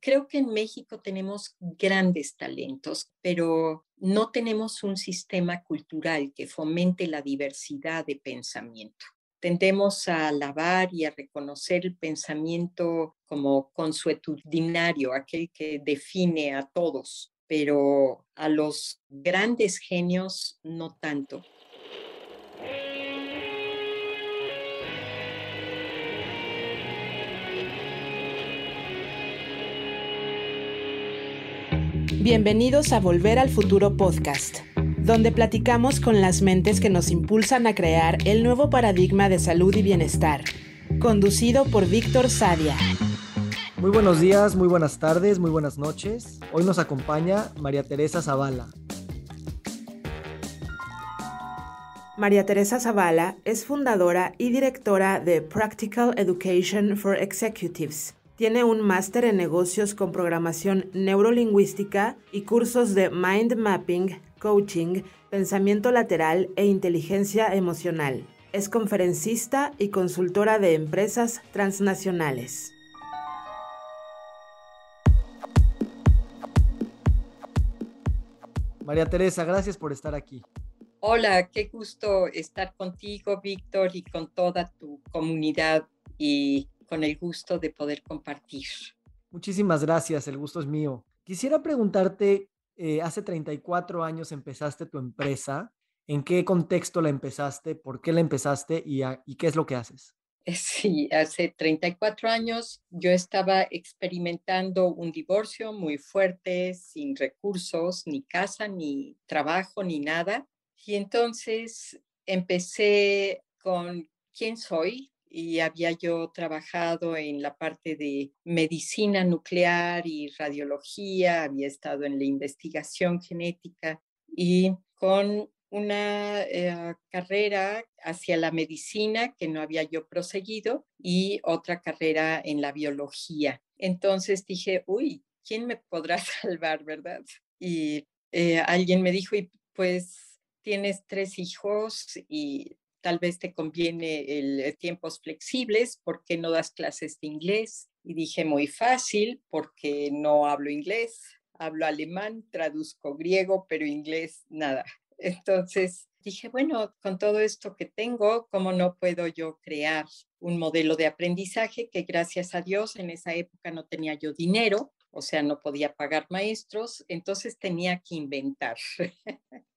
Creo que en México tenemos grandes talentos, pero no tenemos un sistema cultural que fomente la diversidad de pensamiento. Tendemos a alabar y a reconocer el pensamiento como consuetudinario, aquel que define a todos, pero a los grandes genios no tanto. Bienvenidos a Volver al Futuro Podcast, donde platicamos con las mentes que nos impulsan a crear el nuevo paradigma de salud y bienestar, conducido por Víctor Sadia. Muy buenos días, muy buenas tardes, muy buenas noches. Hoy nos acompaña María Teresa Zavala. María Teresa Zavala es fundadora y directora de Practical Education for Executives tiene un máster en negocios con programación neurolingüística y cursos de mind mapping, coaching, pensamiento lateral e inteligencia emocional. Es conferencista y consultora de empresas transnacionales. María Teresa, gracias por estar aquí. Hola, qué gusto estar contigo, Víctor, y con toda tu comunidad y con el gusto de poder compartir. Muchísimas gracias, el gusto es mío. Quisiera preguntarte, eh, hace 34 años empezaste tu empresa, ¿en qué contexto la empezaste? ¿Por qué la empezaste? ¿Y, y qué es lo que haces? Sí, hace 34 años yo estaba experimentando un divorcio muy fuerte, sin recursos, ni casa, ni trabajo, ni nada. Y entonces empecé con quién soy, y había yo trabajado en la parte de medicina nuclear y radiología, había estado en la investigación genética y con una eh, carrera hacia la medicina que no había yo proseguido y otra carrera en la biología. Entonces dije, uy, ¿quién me podrá salvar, verdad? Y eh, alguien me dijo, y pues tienes tres hijos y tal vez te conviene el, eh, tiempos flexibles, ¿por qué no das clases de inglés? Y dije, muy fácil, porque no hablo inglés, hablo alemán, traduzco griego, pero inglés nada. Entonces dije, bueno, con todo esto que tengo, ¿cómo no puedo yo crear un modelo de aprendizaje que gracias a Dios en esa época no tenía yo dinero, o sea, no podía pagar maestros, entonces tenía que inventar.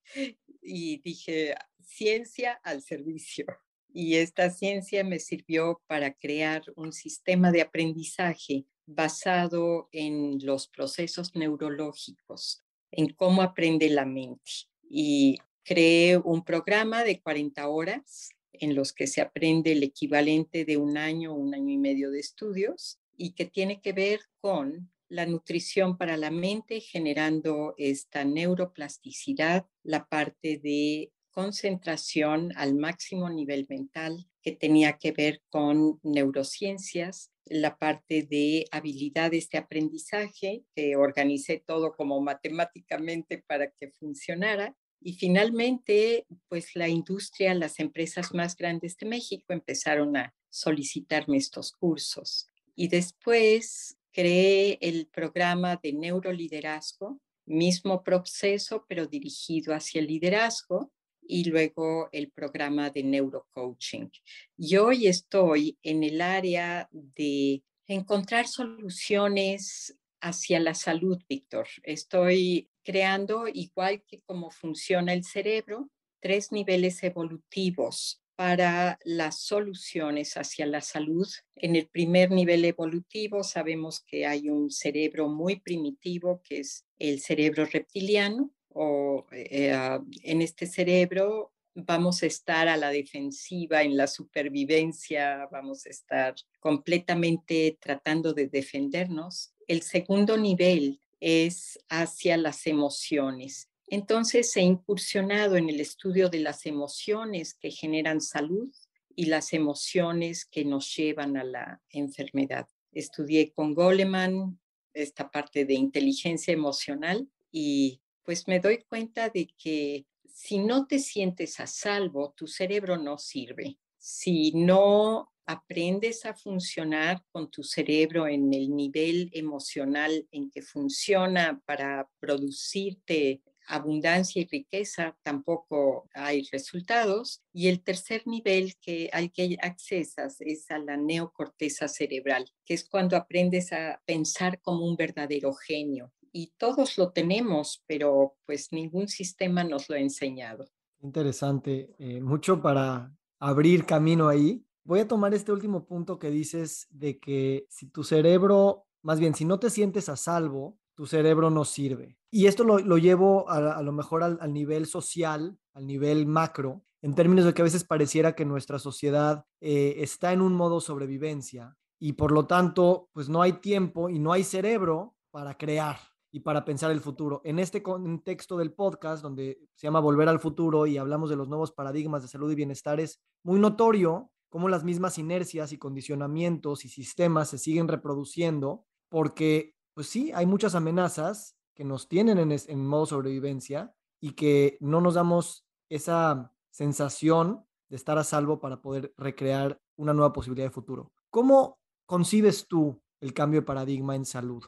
y dije, ciencia al servicio. Y esta ciencia me sirvió para crear un sistema de aprendizaje basado en los procesos neurológicos, en cómo aprende la mente. Y creé un programa de 40 horas en los que se aprende el equivalente de un año un año y medio de estudios y que tiene que ver con la nutrición para la mente, generando esta neuroplasticidad, la parte de concentración al máximo nivel mental que tenía que ver con neurociencias, la parte de habilidades de aprendizaje, que organicé todo como matemáticamente para que funcionara. Y finalmente, pues la industria, las empresas más grandes de México empezaron a solicitarme estos cursos. Y después creé el programa de neuroliderazgo, mismo proceso, pero dirigido hacia el liderazgo, y luego el programa de neurocoaching. Y hoy estoy en el área de encontrar soluciones hacia la salud, Víctor. Estoy creando, igual que cómo funciona el cerebro, tres niveles evolutivos para las soluciones hacia la salud. En el primer nivel evolutivo sabemos que hay un cerebro muy primitivo, que es el cerebro reptiliano, o eh, eh, ah, en este cerebro vamos a estar a la defensiva, en la supervivencia, vamos a estar completamente tratando de defendernos. El segundo nivel es hacia las emociones. Entonces he incursionado en el estudio de las emociones que generan salud y las emociones que nos llevan a la enfermedad. Estudié con Goleman esta parte de inteligencia emocional y pues me doy cuenta de que si no te sientes a salvo, tu cerebro no sirve. Si no aprendes a funcionar con tu cerebro en el nivel emocional en que funciona para producirte abundancia y riqueza, tampoco hay resultados. Y el tercer nivel que hay que accesas es a la neocorteza cerebral, que es cuando aprendes a pensar como un verdadero genio, y todos lo tenemos, pero pues ningún sistema nos lo ha enseñado. Interesante, eh, mucho para abrir camino ahí. Voy a tomar este último punto que dices de que si tu cerebro, más bien, si no te sientes a salvo, tu cerebro no sirve. Y esto lo, llevo a, lo mejor al, nivel social, al nivel macro, en términos de que a veces pareciera que nuestra sociedad eh, está en un modo sobrevivencia y por lo tanto, pues no hay tiempo y no hay cerebro para crear y para pensar el futuro. En este contexto del podcast, donde se llama Volver al Futuro y hablamos de los nuevos paradigmas de salud y bienestar, es muy notorio cómo las mismas inercias y condicionamientos y sistemas se siguen reproduciendo, porque, pues sí, hay muchas amenazas que nos tienen en, en modo sobrevivencia y que no nos damos esa sensación de estar a salvo para poder recrear una nueva posibilidad de futuro. ¿Cómo concibes tú el cambio de paradigma en salud?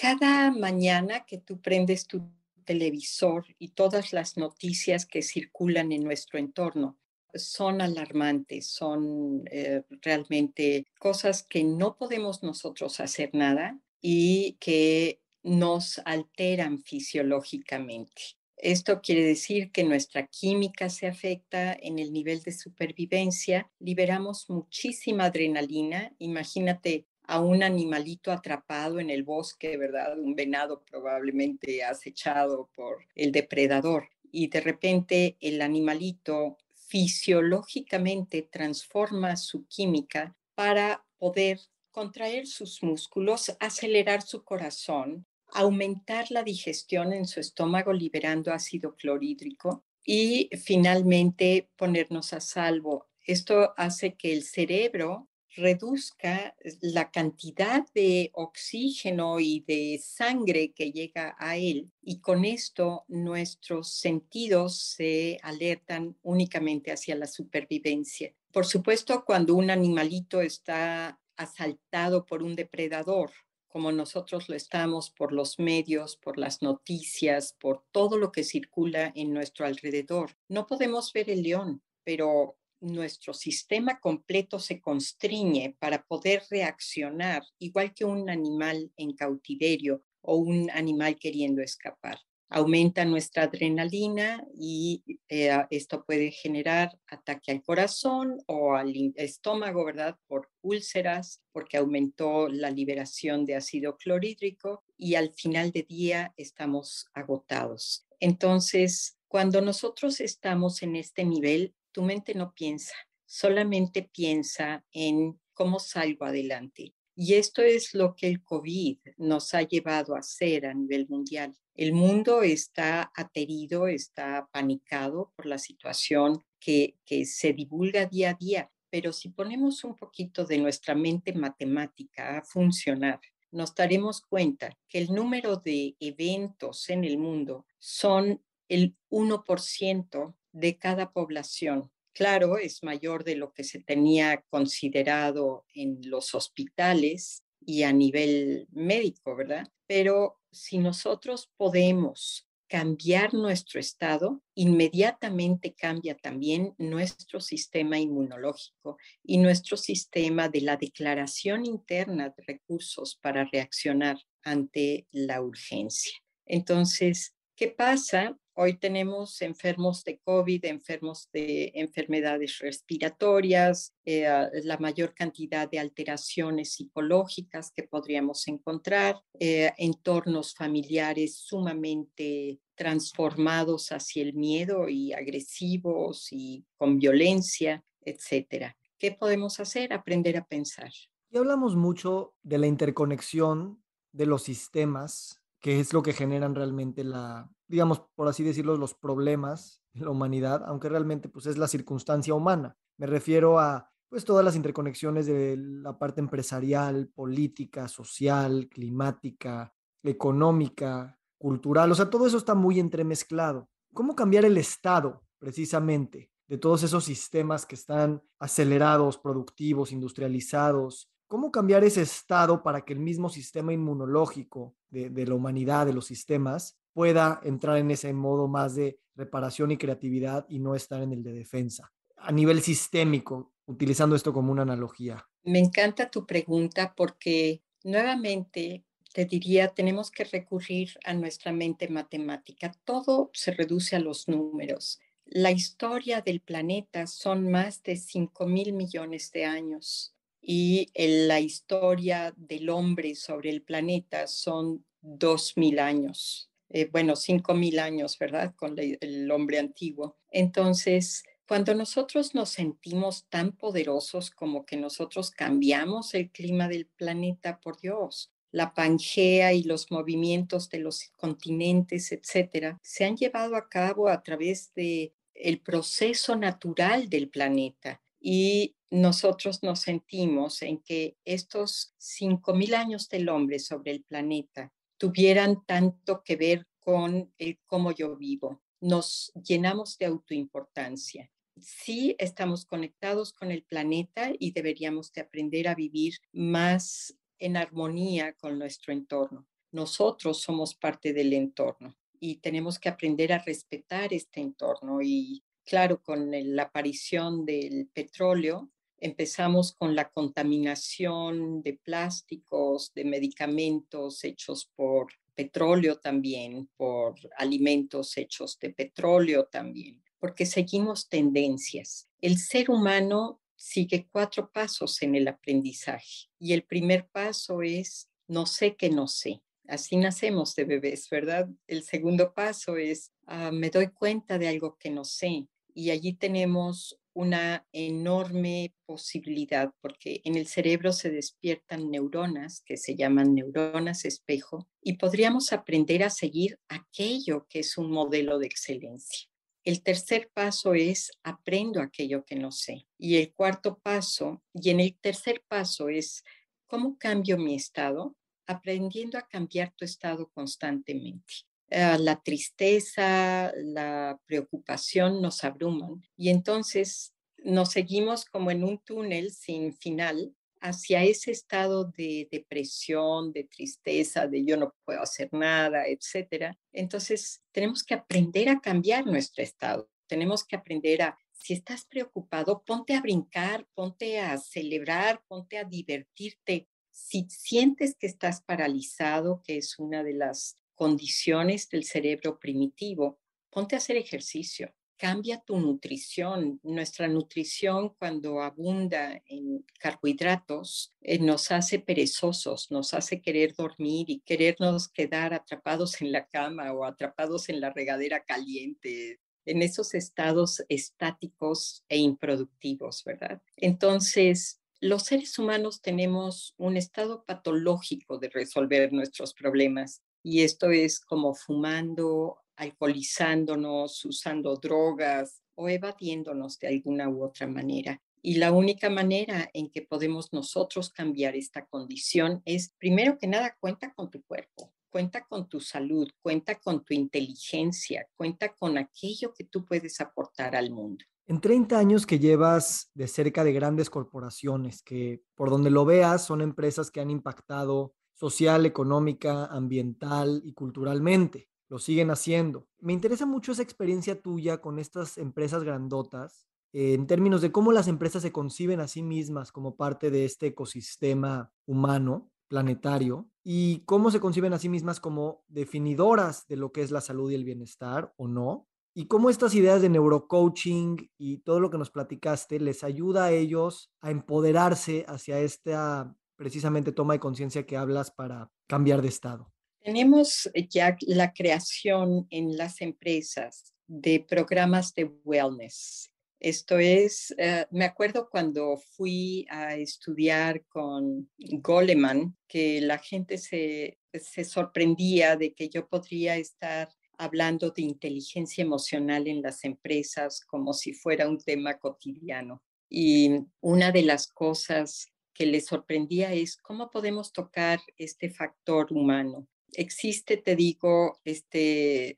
Cada mañana que tú prendes tu televisor y todas las noticias que circulan en nuestro entorno son alarmantes, son eh, realmente cosas que no podemos nosotros hacer nada y que nos alteran fisiológicamente. Esto quiere decir que nuestra química se afecta en el nivel de supervivencia, liberamos muchísima adrenalina. Imagínate a un animalito atrapado en el bosque, ¿verdad? Un venado probablemente acechado por el depredador. Y de repente el animalito fisiológicamente transforma su química para poder contraer sus músculos, acelerar su corazón, aumentar la digestión en su estómago liberando ácido clorhídrico y finalmente ponernos a salvo. Esto hace que el cerebro reduzca la cantidad de oxígeno y de sangre que llega a él y con esto nuestros sentidos se alertan únicamente hacia la supervivencia. Por supuesto, cuando un animalito está asaltado por un depredador, como nosotros lo estamos por los medios, por las noticias, por todo lo que circula en nuestro alrededor, no podemos ver el león, pero nuestro sistema completo se constriñe para poder reaccionar igual que un animal en cautiverio o un animal queriendo escapar. Aumenta nuestra adrenalina y eh, esto puede generar ataque al corazón o al estómago, ¿verdad? Por úlceras, porque aumentó la liberación de ácido clorhídrico y al final de día estamos agotados. Entonces, cuando nosotros estamos en este nivel, tu mente no piensa, solamente piensa en cómo salgo adelante. Y esto es lo que el COVID nos ha llevado a hacer a nivel mundial. El mundo está aterido, está panicado por la situación que, se divulga día a día, pero si ponemos un poquito de nuestra mente matemática a funcionar, nos daremos cuenta que el número de eventos en el mundo son el 1% de cada población. Claro, es mayor de lo que se tenía considerado en los hospitales y a nivel médico, ¿verdad? Pero si nosotros podemos cambiar nuestro estado, inmediatamente cambia también nuestro sistema inmunológico y nuestro sistema de la declaración interna de recursos para reaccionar ante la urgencia. Entonces, ¿qué pasa Hoy tenemos enfermos de COVID, enfermos de enfermedades respiratorias, eh, ah, la mayor cantidad de alteraciones psicológicas que podríamos encontrar, eh, entornos familiares sumamente transformados hacia el miedo y agresivos y con violencia, etcétera. ¿Qué podemos hacer? Aprender a pensar. Y hablamos mucho de la interconexión de los sistemas, que es lo que generan realmente la, digamos, por así decirlo, los problemas de la humanidad, aunque realmente pues, es la circunstancia humana. Me refiero a pues, todas las interconexiones de la parte empresarial, política, social, climática, económica, cultural. O sea, todo eso está muy entremezclado. ¿Cómo cambiar el estado precisamente de todos esos sistemas que están acelerados, productivos, industrializados, ¿cómo cambiar ese estado para que el mismo sistema inmunológico de, de, la humanidad, de los sistemas, pueda entrar en ese modo más de reparación y creatividad y no estar en el de defensa, a nivel sistémico, utilizando esto como una analogía. Me encanta tu pregunta porque nuevamente te diría, tenemos que recurrir a nuestra mente matemática. Todo se reduce a los números. La historia del planeta son más de 5 mil millones de años y la historia del hombre sobre el planeta son 2 mil años eh, bueno, 5.000 años, ¿verdad? Con el hombre antiguo. Entonces, cuando nosotros nos sentimos tan poderosos como que nosotros cambiamos el clima del planeta, por Dios, la Pangea y los movimientos de los continentes, etcétera, se han llevado a cabo a través de el proceso natural del planeta y nosotros nos sentimos en que estos 5000 años del hombre sobre el planeta tuvieran tanto que ver con el cómo yo vivo. Nos llenamos de autoimportancia. Sí estamos conectados con el planeta y deberíamos de aprender a vivir más en armonía con nuestro entorno. Nosotros somos parte del entorno y tenemos que aprender a respetar este entorno y claro, con la aparición del petróleo, Empezamos con la contaminación de plásticos, de medicamentos hechos por petróleo también, por alimentos hechos de petróleo también, porque seguimos tendencias. El ser humano sigue cuatro pasos en el aprendizaje y el primer paso es no sé que no sé. Así nacemos de bebés, ¿verdad? El segundo paso es ah, me doy cuenta de algo que no sé y allí tenemos una enorme posibilidad, porque en el cerebro se despiertan neuronas que se llaman neuronas espejo y podríamos aprender a seguir aquello que es un modelo de excelencia. El tercer paso es aprendo aquello que no sé. Y el cuarto paso, y en el tercer paso es cómo cambio mi estado, aprendiendo a cambiar tu estado constantemente. Eh, la tristeza, la preocupación nos abruman y entonces nos seguimos como en un túnel sin final hacia ese estado de depresión, de tristeza, de yo no puedo hacer nada, etc. Entonces, tenemos que aprender a cambiar nuestro estado. Tenemos que aprender a, si estás preocupado, ponte a brincar, ponte a celebrar, ponte a divertirte. Si sientes que estás paralizado, que es una de las condiciones del cerebro primitivo. Ponte a hacer ejercicio, cambia tu nutrición. Nuestra nutrición cuando abunda en carbohidratos eh, nos hace perezosos, nos hace querer dormir y querernos quedar atrapados en la cama o atrapados en la regadera caliente, en esos estados estáticos e improductivos, ¿verdad? Entonces, los seres humanos tenemos un estado patológico de resolver nuestros problemas y esto es como fumando, alcoholizándonos, usando drogas o evadiéndonos de alguna u otra manera. Y la única manera en que podemos nosotros cambiar esta condición es, primero que nada, cuenta con tu cuerpo, cuenta con tu salud, cuenta con tu inteligencia, cuenta con aquello que tú puedes aportar al mundo. En 30 años que llevas de cerca de grandes corporaciones, que por donde lo veas son empresas que han impactado social, económica, ambiental y culturalmente. Lo siguen haciendo. Me interesa mucho esa experiencia tuya con estas empresas grandotas eh, en términos de cómo las empresas se conciben a sí mismas como parte de este ecosistema humano, planetario, y cómo se conciben a sí mismas como definidoras de lo que es la salud y el bienestar o no, y cómo estas ideas de neurocoaching y todo lo que nos platicaste les ayuda a ellos a empoderarse hacia esta precisamente toma de conciencia que hablas para cambiar de estado? Tenemos eh, ya la creación en las empresas de programas de wellness. Esto es, eh, me acuerdo cuando fui a estudiar con Goleman, que la gente se, se sorprendía de que yo podría estar hablando de inteligencia emocional en las empresas como si fuera un tema cotidiano. Y una de las cosas que sorprendía es cómo podemos tocar este factor humano. Existe, te digo, esta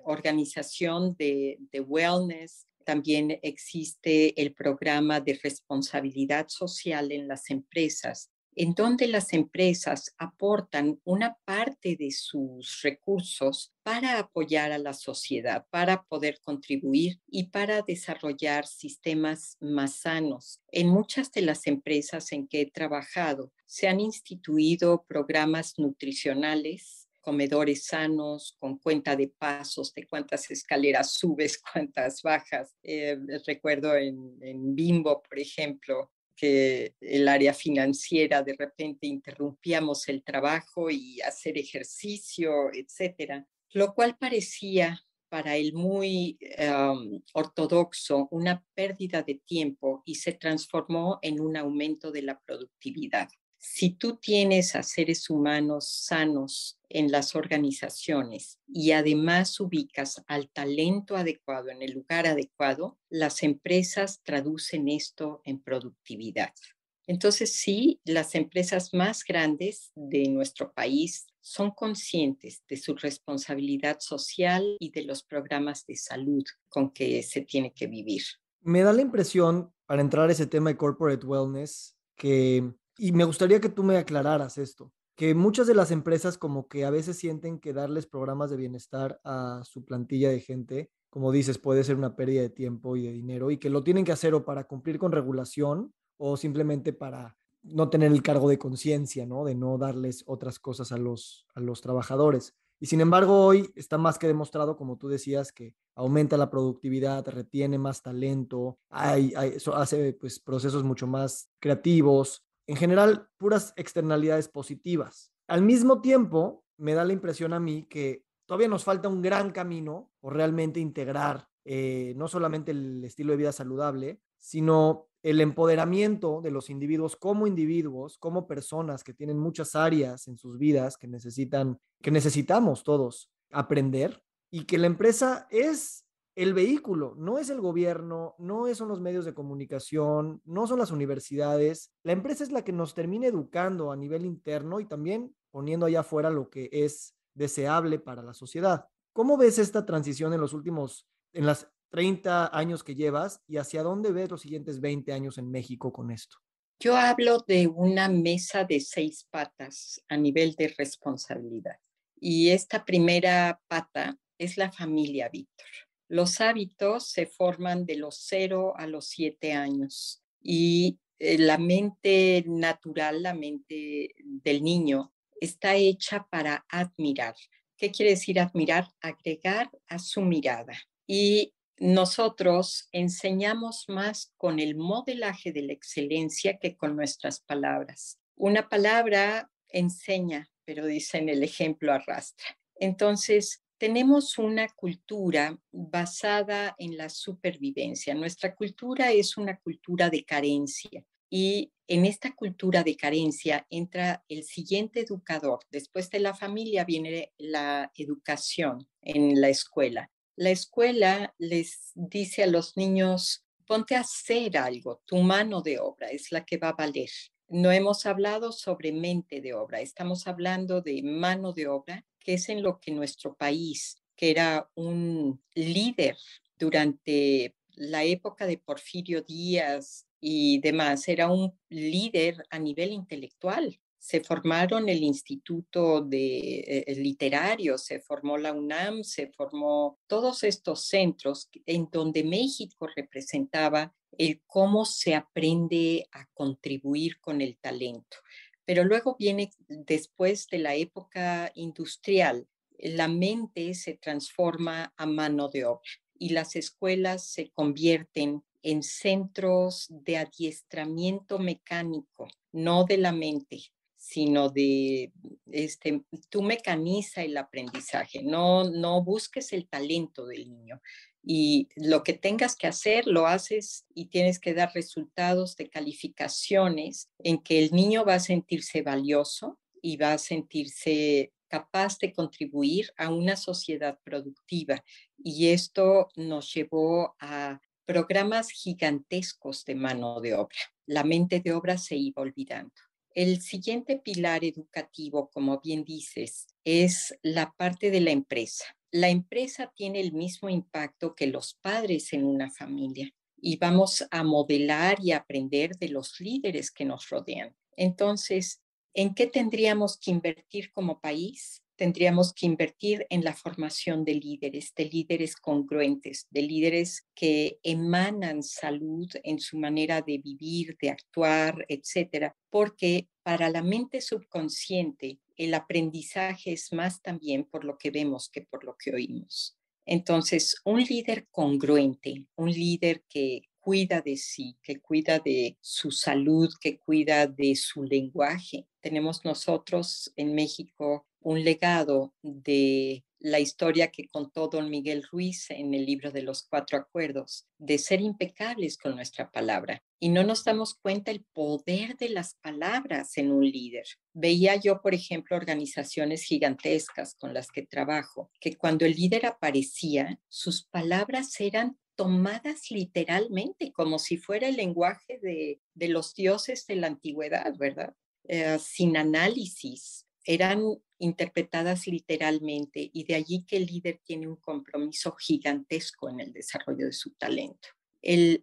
organización de wellness, también existe el programa de responsabilidad social en las empresas en donde las empresas aportan una parte de sus recursos para apoyar a la sociedad, para poder contribuir y para desarrollar sistemas más sanos. En muchas de las empresas en que he trabajado se han instituido programas nutricionales comedores sanos, con cuenta de pasos, de cuántas escaleras subes, cuántas bajas. Eh, recuerdo en, Bimbo, por ejemplo, el área financiera de repente interrumpíamos el trabajo y hacer ejercicio, etcétera, lo cual parecía para el muy em, ortodoxo una pérdida de tiempo y se transformó en un aumento de la productividad si tú tienes a seres humanos sanos en las organizaciones y además ubicas al talento adecuado en el lugar adecuado, las empresas traducen esto en productividad. Entonces sí, las empresas más grandes de nuestro país son conscientes de su responsabilidad social y de los programas de salud con que se tiene que vivir. Me da la impresión, para entrar a ese tema de corporate wellness, que y me gustaría que tú me aclararas esto, que muchas de las empresas como que a veces sienten que darles programas de bienestar a su plantilla de gente, como dices, puede ser una pérdida de tiempo y de dinero y que lo tienen que hacer o para cumplir con regulación o simplemente para no tener el cargo de conciencia, ¿no? De no darles otras cosas a los, a los trabajadores. Y sin embargo, hoy está más que demostrado, como tú decías, que aumenta la productividad, retiene más talento, hay, hace pues, procesos mucho más creativos, en general, puras externalidades positivas. Al mismo tiempo, me da la impresión a mí que todavía nos falta un gran camino por realmente integrar eh, no solamente el estilo de vida saludable, sino el empoderamiento de los individuos como individuos, como personas que tienen muchas áreas en sus vidas que necesitan, que necesitamos todos aprender y que la empresa es el vehículo, no es el gobierno, no son los medios de comunicación, no son las universidades. La empresa es la que nos termina educando a nivel interno y también poniendo allá afuera lo que es deseable para la sociedad. ¿Cómo ves esta transición en los últimos, en las 30 años que llevas y hacia dónde ves los siguientes 20 años en México con esto? Yo hablo de una mesa de seis patas a nivel de responsabilidad. Y esta primera pata es la familia, Víctor. Los hábitos se forman de los 0 a los 7 años y eh, la mente natural, la mente del niño, está hecha para admirar. ¿Qué quiere decir admirar? Agregar a su mirada. Y nosotros enseñamos más con el modelaje de la excelencia que con nuestras palabras. Una palabra enseña, pero dicen el ejemplo arrastra. Entonces, tenemos una cultura basada en la supervivencia. Nuestra cultura es una cultura de carencia y en esta cultura de carencia entra el siguiente educador. Después de la familia viene la educación en la escuela. La escuela les dice a los niños, ponte a hacer algo, tu mano de obra es la que va a valer. No hemos hablado sobre mente de obra, estamos hablando de mano de obra que es en lo que nuestro país, que era un líder durante la época de Porfirio Díaz y demás, era un líder a nivel intelectual. Se formaron el Instituto de eh, Literario, se formó la UNAM, se formó todos estos centros en donde México representaba el cómo se aprende a contribuir con el talento. Pero luego viene después de la época industrial, la mente se transforma a mano de obra y las escuelas se convierten en centros de adiestramiento mecánico, no de la mente, sino de, este, tú mecaniza el aprendizaje, no, no busques el talento del niño, y lo que tengas que hacer lo haces y tienes que dar resultados de calificaciones en que el niño va a sentirse valioso y va a sentirse capaz de contribuir a una sociedad productiva. Y esto nos llevó a programas gigantescos de mano de obra. La mente de obra se iba olvidando. El siguiente pilar educativo, como bien dices, es la parte de la empresa la empresa tiene el mismo impacto que los padres en una familia y vamos a modelar y aprender de los líderes que nos rodean. Entonces, ¿en qué tendríamos que invertir como país? Tendríamos que invertir en la formación de líderes, de líderes congruentes, de líderes que emanan salud en su manera de vivir, de actuar, etcétera, porque para la mente subconsciente el aprendizaje es más también por lo que vemos que por lo que oímos. Entonces, un líder congruente, un líder que cuida de sí, que cuida de su salud, que cuida de su lenguaje. Tenemos nosotros en México un legado de la historia que contó don Miguel Ruiz en el libro de los cuatro acuerdos, de ser impecables con nuestra palabra. Y no nos damos cuenta el poder de las palabras en un líder. Veía yo, por ejemplo, organizaciones gigantescas con las que trabajo, que cuando el líder aparecía, sus palabras eran tomadas literalmente, como si fuera el lenguaje de, los dioses de la antigüedad, ¿verdad? Eh, sin análisis, eran interpretadas literalmente y de allí que el líder tiene un compromiso gigantesco en el desarrollo de su talento. El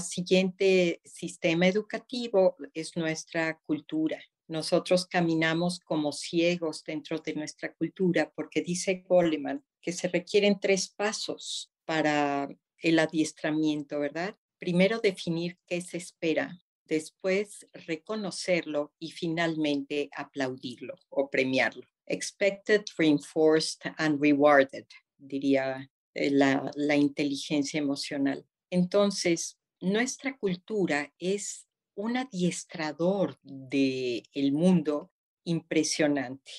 siguiente sistema educativo es nuestra cultura. Nosotros caminamos como ciegos dentro de nuestra cultura porque dice Coleman que se requieren tres pasos para el adiestramiento, ¿verdad? Primero, definir qué se espera después reconocerlo y finalmente aplaudirlo o premiarlo. Expected, reinforced and rewarded, diría eh, la, inteligencia emocional. Entonces, nuestra cultura es un adiestrador del el mundo impresionante.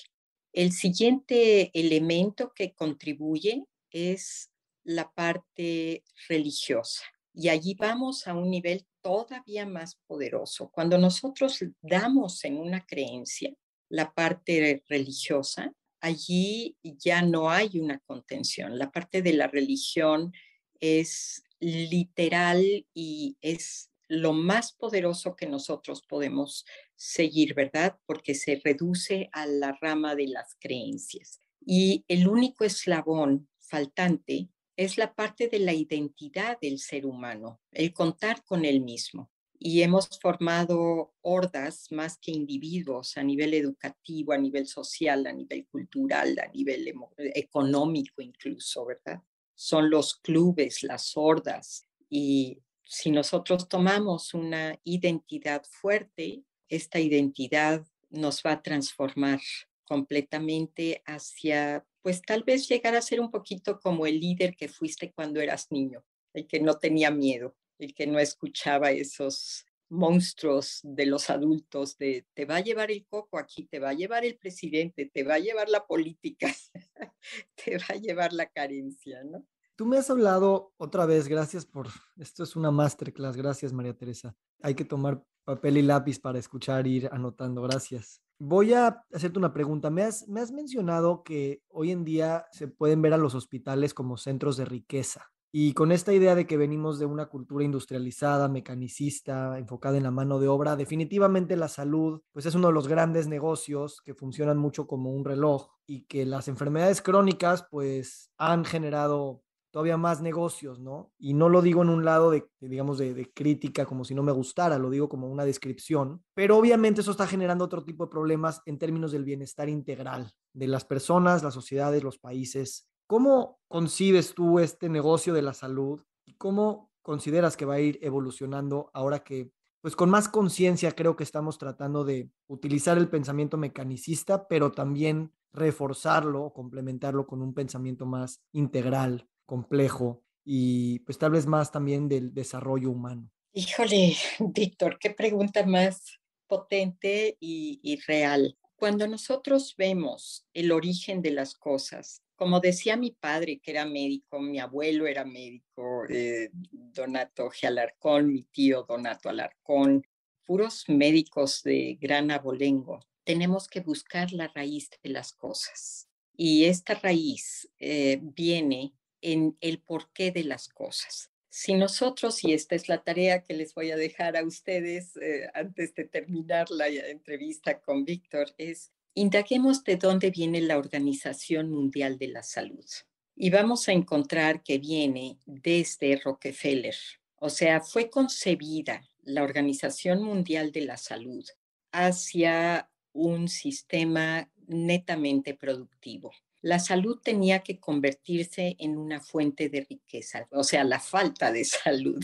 El siguiente elemento que contribuye es la parte religiosa. Y allí vamos a un nivel todavía más poderoso. Cuando nosotros damos en una creencia la parte religiosa, allí ya no hay una contención. La parte de la religión es literal y es lo más poderoso que nosotros podemos seguir, ¿verdad? Porque se reduce a la rama de las creencias. Y el único eslabón faltante es la parte de la identidad del ser humano, el contar con él mismo. Y hemos formado hordas más que individuos a nivel educativo, a nivel social, a nivel cultural, a nivel económico incluso, ¿verdad? Son los clubes, las hordas. Y si nosotros tomamos una identidad fuerte, esta identidad nos va a transformar completamente hacia, pues tal vez llegar a ser un poquito como el líder que fuiste cuando eras niño, el que no tenía miedo, el que no escuchaba esos monstruos de los adultos, de te va a llevar el coco aquí, te va a llevar el presidente, te va a llevar la política, te va a llevar la carencia, ¿no? Tú me has hablado otra vez, gracias por, esto es una masterclass, gracias María Teresa. Hay que tomar papel y lápiz para escuchar, ir anotando, gracias. Voy a hacerte una pregunta. Me has, me has mencionado que hoy en día se pueden ver a los hospitales como centros de riqueza. Y con esta idea de que venimos de una cultura industrializada, mecanicista, enfocada en la mano de obra, definitivamente la salud, pues es uno de los grandes negocios que funcionan mucho como un reloj y que las enfermedades crónicas, pues han generado todavía más negocios, ¿no? Y no lo digo en un lado de, digamos, de, crítica, como si no me gustara, lo digo como una descripción, pero obviamente eso está generando otro tipo de problemas en términos del bienestar integral de las personas, las sociedades, los países. ¿Cómo concibes tú este negocio de la salud y cómo consideras que va a ir evolucionando ahora que, pues con más conciencia creo que estamos tratando de utilizar el pensamiento mecanicista, pero también reforzarlo, o complementarlo con un pensamiento más integral complejo y pues tal vez más también del desarrollo humano. Híjole, Víctor, qué pregunta más potente y, real. Cuando nosotros vemos el origen de las cosas, como decía mi padre, que era médico, mi abuelo era médico, eh, Donato G. Alarcón, mi tío Donato Alarcón, puros médicos de gran abolengo, tenemos que buscar la raíz de las cosas. Y esta raíz eh, viene en el porqué de las cosas. Si nosotros, y esta es la tarea que les voy a dejar a ustedes eh, antes de terminar la entrevista con Víctor, es indaguemos de dónde viene la Organización Mundial de la Salud. Y vamos a encontrar que viene desde Rockefeller. O sea, fue concebida la Organización Mundial de la Salud hacia un sistema netamente productivo la salud tenía que convertirse en una fuente de riqueza, o sea, la falta de salud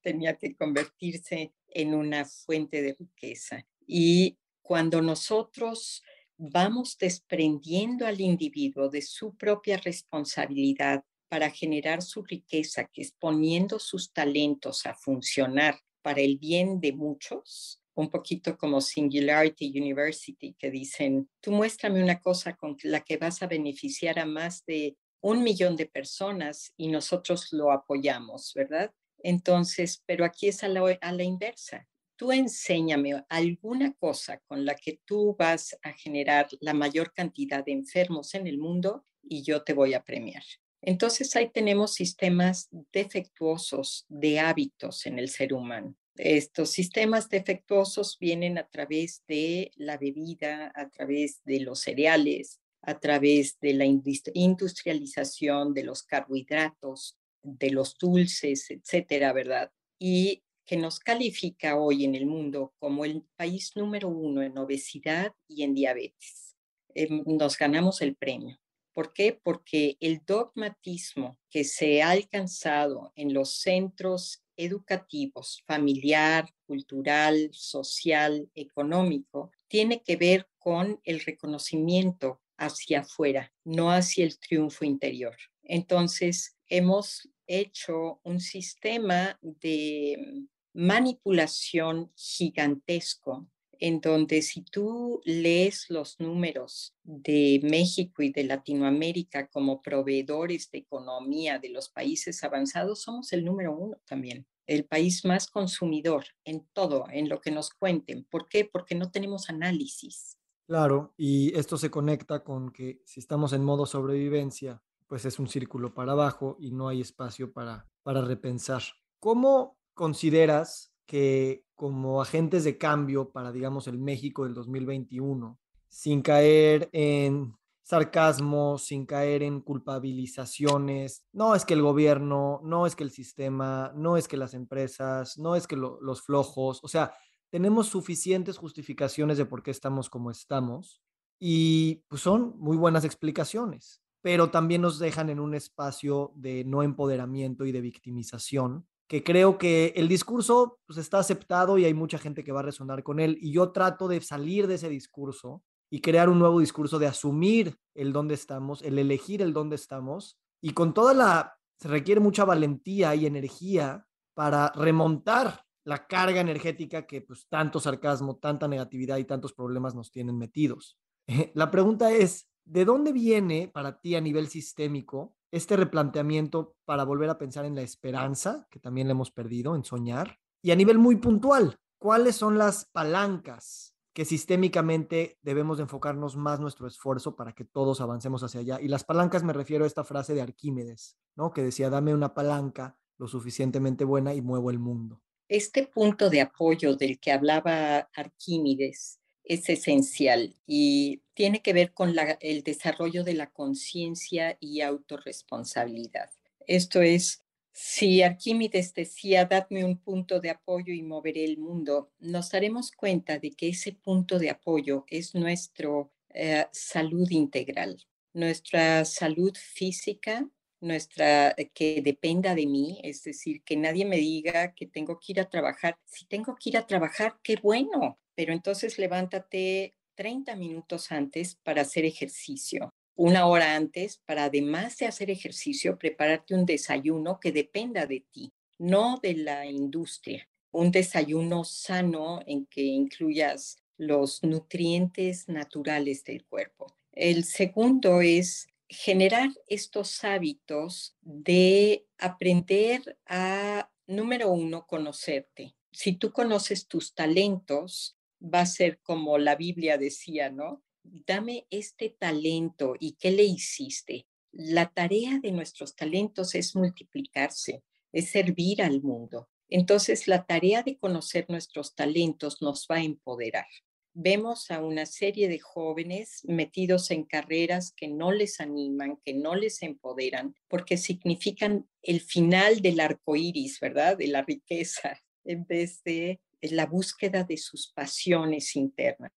tenía que convertirse en una fuente de riqueza. Y cuando nosotros vamos desprendiendo al individuo de su propia responsabilidad para generar su riqueza, que es poniendo sus talentos a funcionar para el bien de muchos, un poquito como Singularity University, que dicen, tú muéstrame una cosa con la que vas a beneficiar a más de un millón de personas y nosotros lo apoyamos, ¿verdad? Entonces, pero aquí es a la, a la inversa. Tú enséñame alguna cosa con la que tú vas a generar la mayor cantidad de enfermos en el mundo y yo te voy a premiar. Entonces ahí tenemos sistemas defectuosos de hábitos en el ser humano. Estos sistemas defectuosos vienen a través de la bebida, a través de los cereales, a través de la industrialización de los carbohidratos, de los dulces, etcétera, ¿verdad? Y que nos califica hoy en el mundo como el país número uno en obesidad y en diabetes. Em, nos ganamos el premio. ¿Por qué? Porque el dogmatismo que se ha alcanzado en los centros educativos, familiar, cultural, social, económico, tiene que ver con el reconocimiento hacia afuera, no hacia el triunfo interior. Entonces, hemos hecho un sistema de manipulación gigantesco en donde si tú lees los números de México y de Latinoamérica como proveedores de economía de los países avanzados, somos el número uno también el país más consumidor en todo, en lo que nos cuenten. ¿Por qué? Porque no tenemos análisis. Claro, y esto se conecta con que si estamos en modo sobrevivencia, pues es un círculo para abajo y no hay espacio para, para repensar. ¿Cómo consideras que como agentes de cambio para, digamos, el México del 2021, sin caer en sarcasmo, sin caer en culpabilizaciones. No es que el gobierno, no es que el sistema, no es que las empresas, no es que los flojos, o sea, tenemos suficientes justificaciones de por qué estamos como estamos y pues son muy buenas explicaciones, pero también nos dejan en un espacio de no empoderamiento y de victimización que creo que el discurso pues, está aceptado y hay mucha gente que va a resonar con él. Y yo trato de salir de ese discurso y crear un nuevo discurso de asumir el dónde estamos, el elegir el dónde estamos. Y con toda la, se requiere mucha valentía y energía para remontar la carga energética que pues tanto sarcasmo, tanta negatividad y tantos problemas nos tienen metidos. La pregunta es, ¿de dónde viene para ti a nivel sistémico este replanteamiento para volver a pensar en la esperanza, que también le hemos perdido, en soñar. Y a nivel muy puntual, ¿cuáles son las palancas que sistémicamente debemos enfocarnos más nuestro esfuerzo para que todos avancemos hacia allá? Y las palancas me refiero a esta frase de Arquímedes, ¿no? Que decía, dame una palanca lo suficientemente buena y muevo el mundo. Este punto de apoyo del que hablaba Arquímedes es esencial y tiene que ver con el desarrollo de la conciencia y autorresponsabilidad. Esto es, si Arquímedes decía, dadme un punto de apoyo y moveré el mundo, nos daremos cuenta de que ese punto de apoyo es nuestra eh, salud integral, nuestra salud física, nuestra eh, que dependa de mí, es decir, que nadie me diga que tengo que ir a trabajar. Si tengo que ir a trabajar, qué bueno, pero entonces levántate 30 minutos antes para hacer ejercicio, una hora antes para además de hacer ejercicio, prepararte un desayuno que dependa de ti, no de la industria. Un desayuno sano en que incluyas los nutrientes naturales del cuerpo. El segundo es generar estos hábitos de aprender a, número uno, conocerte. Si tú conoces tus talentos, va a ser como la Biblia decía, ¿no? Dame este talento y qué le hiciste. La tarea de nuestros talentos es multiplicarse, es servir al mundo. Entonces, la tarea de conocer nuestros talentos nos va a empoderar vemos a una serie de jóvenes metidos en carreras que no les animan, que no les empoderan, porque significan el final del arco iris, ¿verdad? De la riqueza, en vez de la búsqueda de sus pasiones internas.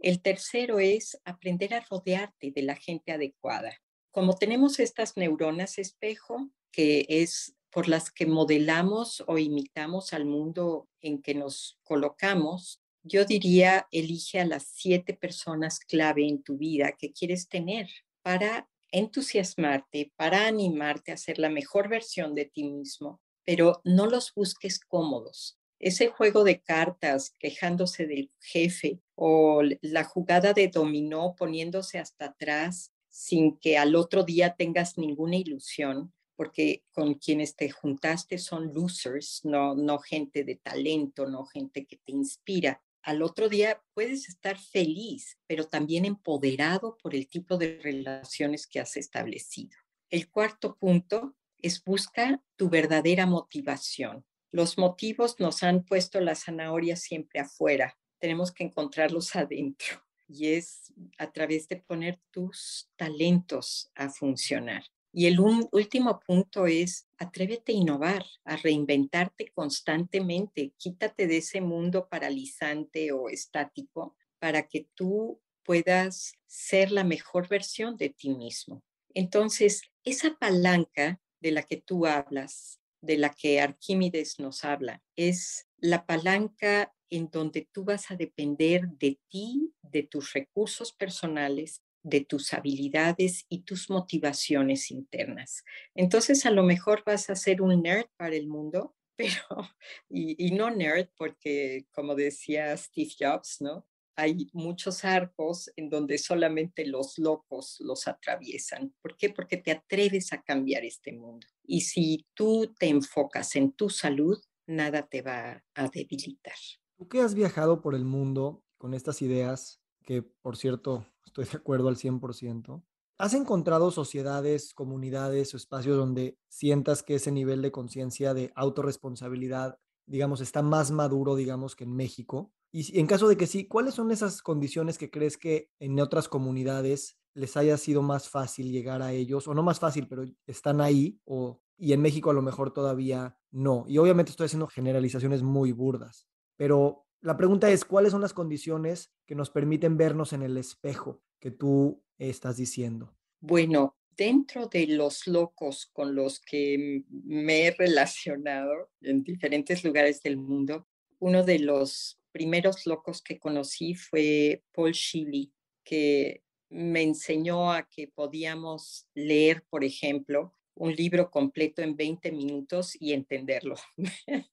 El tercero es aprender a rodearte de la gente adecuada. Como tenemos estas neuronas espejo, que es por las que modelamos o imitamos al mundo en que nos colocamos, yo diría, elige a las siete personas clave en tu vida que quieres tener para entusiasmarte, para animarte a ser la mejor versión de ti mismo, pero no los busques cómodos. Ese juego de cartas quejándose del jefe o la jugada de dominó poniéndose hasta atrás sin que al otro día tengas ninguna ilusión, porque con quienes te juntaste son losers, no, no gente de talento, no gente que te inspira al otro día puedes estar feliz, pero también empoderado por el tipo de relaciones que has establecido. El cuarto punto es busca tu verdadera motivación. Los motivos nos han puesto la zanahoria siempre afuera. Tenemos que encontrarlos adentro y es a través de poner tus talentos a funcionar. Y el último punto es, atrévete a innovar, a reinventarte constantemente, quítate de ese mundo paralizante o estático para que tú puedas ser la mejor versión de ti mismo. Entonces, esa palanca de la que tú hablas, de la que Arquímedes nos habla, es la palanca en donde tú vas a depender de ti, de tus recursos personales de tus habilidades y tus motivaciones internas. Entonces, a lo mejor vas a ser un nerd para el mundo, pero, y, no nerd, porque como decía Steve Jobs, ¿no? Hay muchos arcos en donde solamente los locos los atraviesan. ¿Por qué? Porque te atreves a cambiar este mundo. Y si tú te enfocas en tu salud, nada te va a debilitar. Tú que has viajado por el mundo con estas ideas, que por cierto estoy de acuerdo al 100%. ¿Has encontrado sociedades, comunidades o espacios donde sientas que ese nivel de conciencia de autorresponsabilidad, digamos, está más maduro, digamos, que en México? Y en caso de que sí, ¿cuáles son esas condiciones que crees que en otras comunidades les haya sido más fácil llegar a ellos? O no más fácil, pero están ahí o, y en México a lo mejor todavía no. Y obviamente estoy haciendo generalizaciones muy burdas, pero la pregunta es, ¿cuáles son las condiciones que nos permiten vernos en el espejo que tú estás diciendo? Bueno, dentro de los locos con los que me he relacionado en diferentes lugares del mundo, uno de los primeros locos que conocí fue Paul Shilly, que me enseñó a que podíamos leer, por ejemplo, un libro completo en 20 minutos y entenderlo.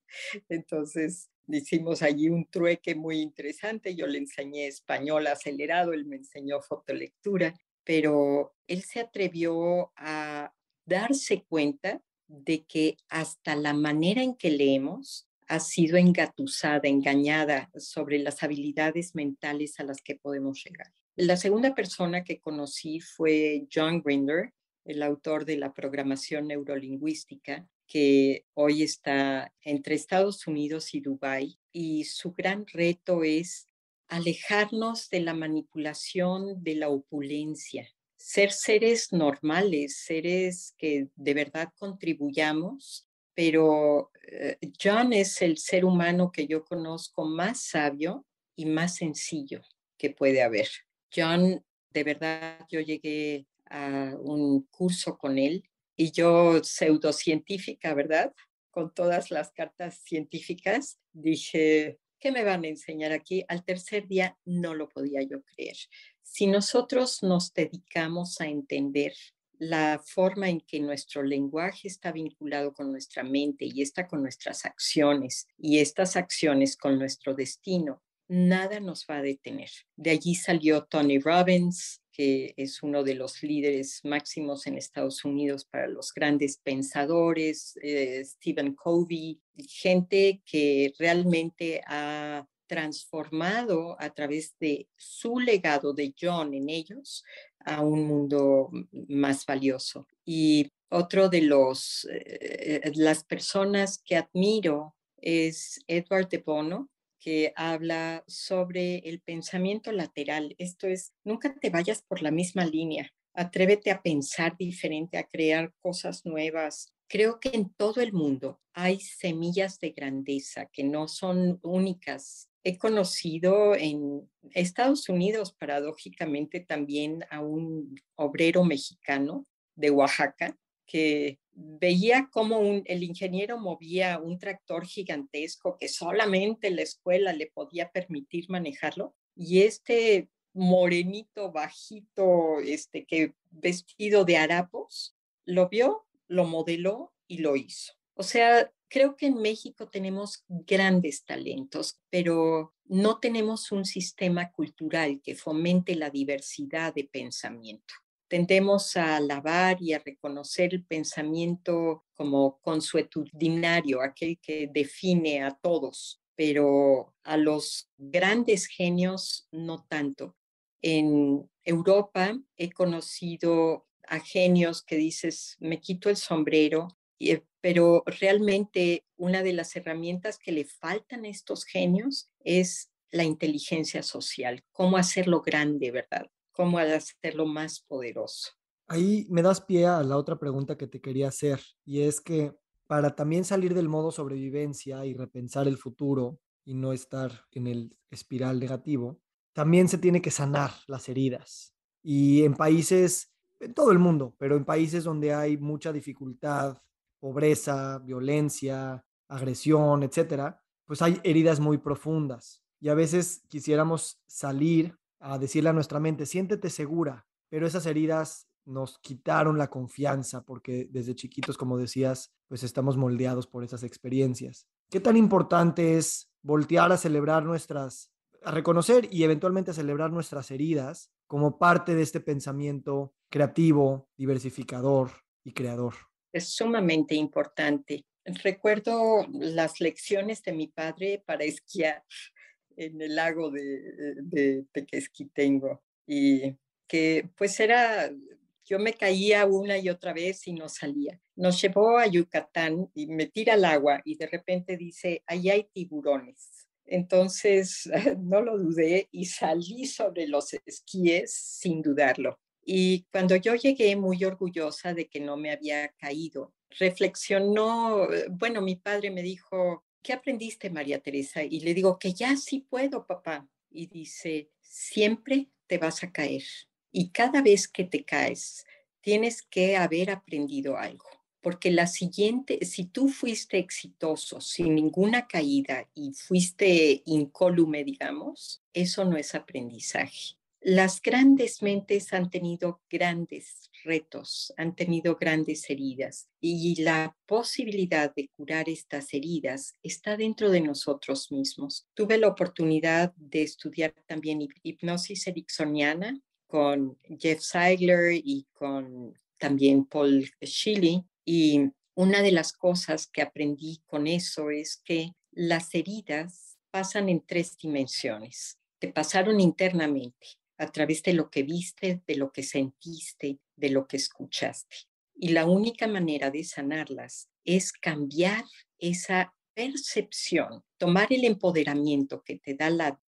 Entonces, hicimos allí un trueque muy interesante. Yo le enseñé español acelerado, él me enseñó fotolectura, pero él se atrevió a darse cuenta de que hasta la manera en que leemos ha sido engatusada, engañada sobre las habilidades mentales a las que podemos llegar. La segunda persona que conocí fue John Grinder, el autor de la programación neurolingüística, que hoy está entre Estados Unidos y Dubái y su gran reto es alejarnos de la manipulación de la opulencia, ser seres normales, seres que de verdad contribuyamos, pero eh, John es el ser humano que yo conozco más sabio y más sencillo que puede haber. John, de verdad, yo llegué a un curso con él y yo pseudocientífica, ¿verdad? Con todas las cartas científicas, dije, ¿qué me van a enseñar aquí? Al tercer día no lo podía yo creer. Si nosotros nos dedicamos a entender la forma en que nuestro lenguaje está vinculado con nuestra mente y está con nuestras acciones y estas acciones con nuestro destino, nada nos va a detener. De allí salió Tony Robbins, que es uno de los líderes máximos en Estados Unidos para los grandes pensadores, eh, Stephen Covey, gente que realmente ha transformado a través de su legado de John en ellos a un mundo más valioso. Y otro de los, eh, eh, las personas que admiro es Edward de Bono, que habla sobre el pensamiento lateral. Esto es, nunca te vayas por la misma línea, atrévete a pensar diferente, a crear cosas nuevas. Creo que en todo el mundo hay semillas de grandeza que no son únicas. He conocido en Estados Unidos, paradójicamente, también a un obrero mexicano de Oaxaca que veía cómo el ingeniero movía un tractor gigantesco que solamente la escuela le podía permitir manejarlo. Y este morenito, bajito, este, que vestido de harapos, lo vio, lo modeló y lo hizo. O sea, creo que en México tenemos grandes talentos, pero no tenemos un sistema cultural que fomente la diversidad de pensamiento. Tendemos a alabar y a reconocer el pensamiento como consuetudinario, aquel que define a todos, pero a los grandes genios no tanto. En Europa he conocido a genios que dices, me quito el sombrero, eh, pero realmente una de las herramientas que le faltan a estos genios es la inteligencia social, cómo hacerlo grande, ¿verdad? como hacerlo más poderoso. Ahí me das pie a la otra pregunta que te quería hacer, y es que para también salir del modo sobrevivencia y repensar el futuro y no estar en el espiral negativo, también se tiene que sanar las heridas. Y en países, en todo el mundo, pero en países donde hay mucha dificultad, pobreza, violencia, agresión, etcétera, pues hay heridas muy profundas. Y a veces quisiéramos salir a decirle a nuestra mente, siéntete segura, pero esas heridas nos quitaron la confianza porque desde chiquitos, como decías, pues estamos moldeados por esas experiencias. ¿Qué tan importante es voltear a celebrar nuestras, a reconocer y eventualmente celebrar nuestras heridas como parte de este pensamiento creativo, diversificador y creador? Es sumamente importante. Recuerdo las lecciones de mi padre para esquiar en el lago de, de y que pues era, yo me caía una y otra vez y no salía. Nos llevó a Yucatán y me tira al agua y de repente dice, ahí hay tiburones. Entonces no lo dudé y salí sobre los esquíes sin dudarlo. Y cuando yo llegué muy orgullosa de que no me había caído, reflexionó, eh, bueno, mi padre me dijo, ¿qué aprendiste, María Teresa? Y le digo, que ya sí puedo, papá. Y dice, siempre te vas a caer. Y cada vez que te caes, tienes que haber aprendido algo. Porque la siguiente, si tú fuiste exitoso sin ninguna caída y fuiste incólume, digamos, eso no es aprendizaje las grandes mentes han tenido grandes retos, han tenido grandes heridas y la posibilidad de curar estas heridas está dentro de nosotros mismos. Tuve la oportunidad de estudiar también hipnosis ericksoniana con Jeff Seigler y con también Paul Shilly y una de las cosas que aprendí con eso es que las heridas pasan en tres dimensiones que pasaron internamente a través de lo que viste, de lo que sentiste, de lo que escuchaste. Y la única manera de sanarlas es cambiar esa percepción, tomar el empoderamiento que te da la,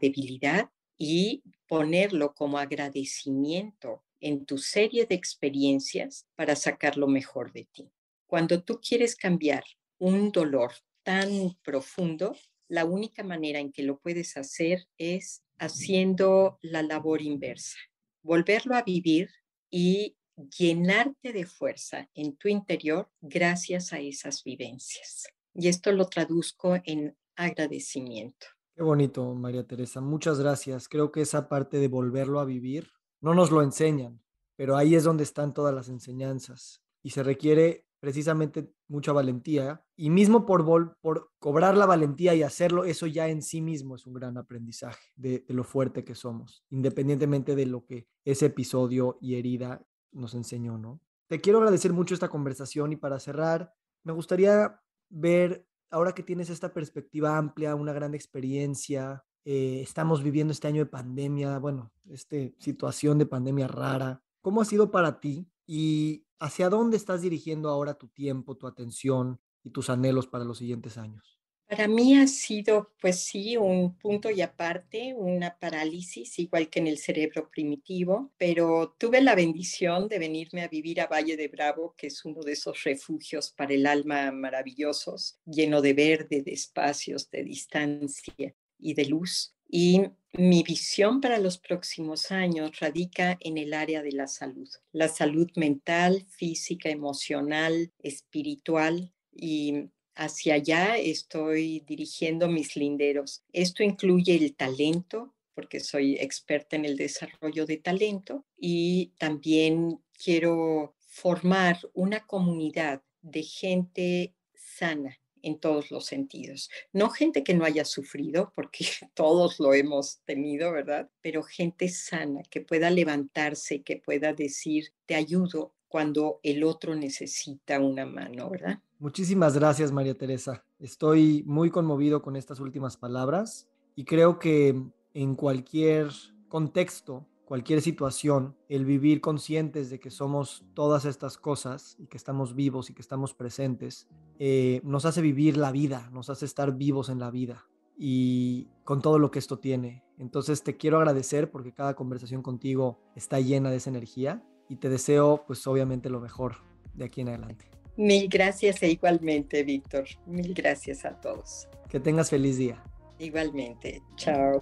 debilidad y ponerlo como agradecimiento en tu serie de experiencias para sacar lo mejor de ti. Cuando tú quieres cambiar un dolor tan profundo, la única manera en que lo puedes hacer es haciendo la labor inversa, volverlo a vivir y llenarte de fuerza en tu interior gracias a esas vivencias. Y esto lo traduzco en agradecimiento. Qué bonito, María Teresa. Muchas gracias. Creo que esa parte de volverlo a vivir no nos lo enseñan, pero ahí es donde están todas las enseñanzas y se requiere precisamente mucha valentía y mismo por, por cobrar la valentía y hacerlo, eso ya en sí mismo es un gran aprendizaje de, lo fuerte que somos, independientemente de lo que ese episodio y herida nos enseñó, ¿no? Te quiero agradecer mucho esta conversación y para cerrar, me gustaría ver, ahora que tienes esta perspectiva amplia, una gran experiencia, eh, estamos viviendo este año de pandemia, bueno, esta situación de pandemia rara, ¿cómo ha sido para ti? Y ¿Hacia dónde estás dirigiendo ahora tu tiempo, tu atención y tus anhelos para los siguientes años? Para mí ha sido, pues sí, un punto y aparte, una parálisis, igual que en el cerebro primitivo, pero tuve la bendición de venirme a vivir a Valle de Bravo, que es uno de esos refugios para el alma maravillosos, lleno de verde, de espacios, de distancia y de luz y mi visión para los próximos años radica en el área de la salud, la salud mental, física, emocional, espiritual y hacia allá estoy dirigiendo mis linderos. Esto incluye el talento, porque soy experta en el desarrollo de talento y también quiero formar una comunidad de gente sana en todos los sentidos. No gente que no haya sufrido, porque todos lo hemos tenido, ¿verdad? Pero gente sana, que pueda levantarse, que pueda decir, te ayudo cuando el otro necesita una mano, ¿verdad? Muchísimas gracias, María Teresa. Estoy muy conmovido con estas últimas palabras y creo que en cualquier contexto cualquier situación, el vivir conscientes de que somos todas estas cosas y que estamos vivos y que estamos presentes, eh, nos hace vivir la vida, nos hace estar vivos en la vida y con todo lo que esto tiene. Entonces te quiero agradecer porque cada conversación contigo está llena de esa energía y te deseo pues obviamente lo mejor de aquí en adelante. Mil gracias e igualmente, Víctor. Mil gracias a todos. Que tengas feliz día. Igualmente. Chao.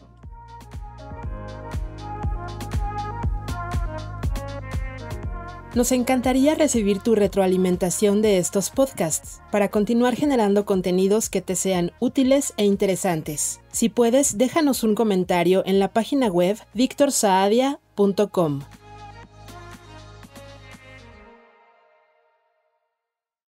Nos encantaría recibir tu retroalimentación de estos podcasts para continuar generando contenidos que te sean útiles e interesantes. Si puedes, déjanos un comentario en la página web victorsaadia.com.